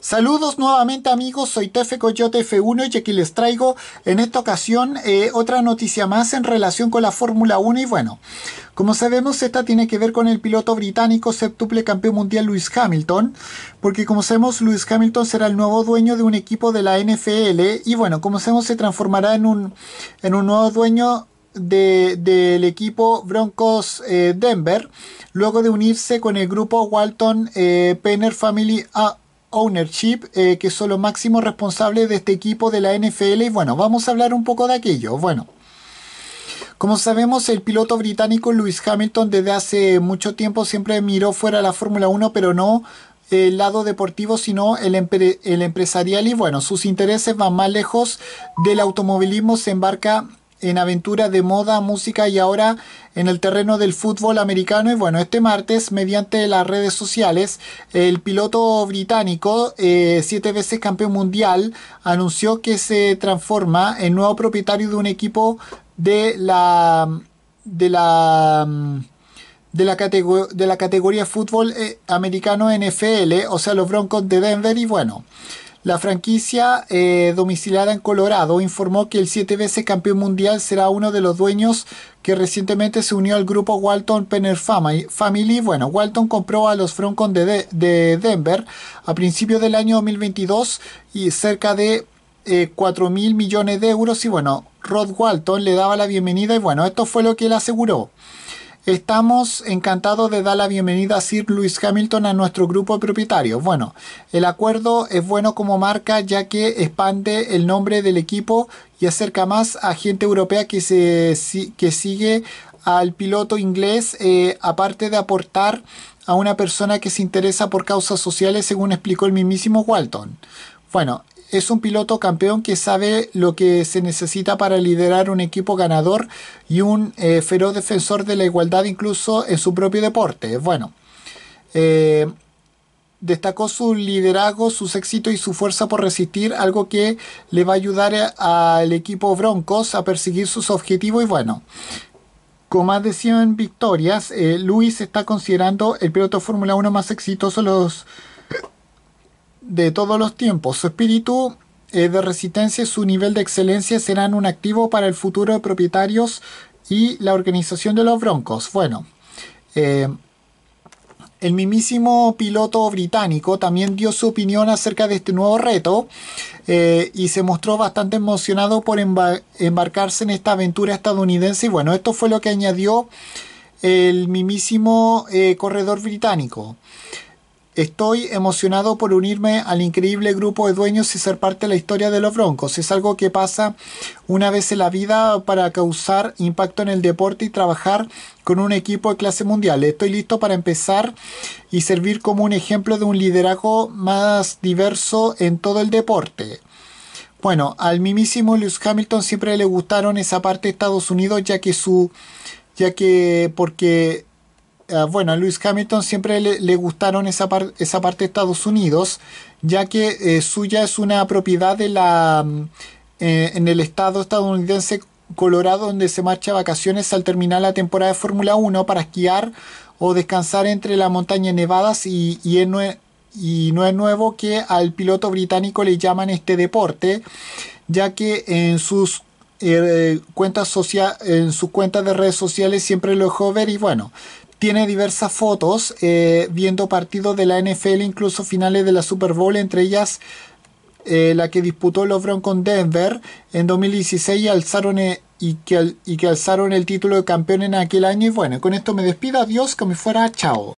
Saludos nuevamente amigos, soy Tefe Coyote F1 y aquí les traigo en esta ocasión eh, otra noticia más en relación con la Fórmula 1 y bueno, como sabemos esta tiene que ver con el piloto británico septuple campeón mundial Lewis Hamilton, porque como sabemos Lewis Hamilton será el nuevo dueño de un equipo de la NFL y bueno, como sabemos se transformará en un, en un nuevo dueño del equipo Broncos eh, Denver, luego de unirse con el grupo Walton eh, Penner Family A Ownership, eh, que son los máximos responsables de este equipo de la NFL. Y bueno, vamos a hablar un poco de aquello. Bueno, como sabemos, el piloto británico Lewis Hamilton desde hace mucho tiempo siempre miró fuera la Fórmula 1, pero no el lado deportivo, sino el, el empresarial. Y bueno, sus intereses van más lejos del automovilismo, se embarca en aventura de moda, música y ahora en el terreno del fútbol americano. Y bueno, este martes, mediante las redes sociales, el piloto británico, eh, siete veces campeón mundial, anunció que se transforma en nuevo propietario de un equipo de la. de la. De la, de la categoría fútbol eh, americano NFL, o sea, los Broncos de Denver, y bueno, la franquicia eh, domiciliada en Colorado informó que el siete veces campeón mundial será uno de los dueños que recientemente se unió al grupo Walton Penner Family. Bueno, Walton compró a los froncon de, Denver a principios del año 2022 y cerca de 4 eh, mil millones de euros. Y bueno, Rod Walton le daba la bienvenida y bueno, esto fue lo que él aseguró. Estamos encantados de dar la bienvenida a Sir Lewis Hamilton a nuestro grupo de propietarios. Bueno, el acuerdo es bueno como marca ya que expande el nombre del equipo y acerca más a gente europea que, se, que sigue al piloto inglés, eh, aparte de aportar a una persona que se interesa por causas sociales, según explicó el mismísimo Walton. Bueno, es un piloto campeón que sabe lo que se necesita para liderar un equipo ganador y un eh, feroz defensor de la igualdad incluso en su propio deporte. Bueno, eh, destacó su liderazgo, sus éxitos y su fuerza por resistir, algo que le va a ayudar al equipo Broncos a perseguir sus objetivos y bueno. Con más de 100 victorias, eh, Luis está considerando el piloto Fórmula 1 más exitoso los de todos los tiempos. Su espíritu de resistencia y su nivel de excelencia serán un activo para el futuro de propietarios y la organización de los Broncos. Bueno, eh, el mismísimo piloto británico también dio su opinión acerca de este nuevo reto eh, y se mostró bastante emocionado por embarcarse en esta aventura estadounidense. Y bueno, esto fue lo que añadió el mismísimo eh, corredor británico. Estoy emocionado por unirme al increíble grupo de dueños y ser parte de la historia de los Broncos. Es algo que pasa una vez en la vida para causar impacto en el deporte y trabajar con un equipo de clase mundial. Estoy listo para empezar y servir como un ejemplo de un liderazgo más diverso en todo el deporte. Bueno, al mismísimo Lewis Hamilton siempre le gustaron esa parte de Estados Unidos ya que su ya que porque Ah, bueno, a Lewis Hamilton siempre le, gustaron esa, parte de Estados Unidos, ya que eh, suya es una propiedad de la mm, eh, en el estado estadounidense Colorado, donde se marcha a vacaciones al terminar la temporada de Fórmula 1 para esquiar o descansar entre las montañas nevadas y, no es, nuevo que al piloto británico le llaman este deporte, ya que en sus eh, cuentas en sus cuentas de redes sociales siempre lo dejó ver y bueno, tiene diversas fotos eh, viendo partidos de la NFL, incluso finales de la Super Bowl, entre ellas eh, la que disputó los con Denver en 2016 eh, que, y que alzaron el título de campeón en aquel año. Y bueno, con esto me despido, adiós, que me fuera, chao.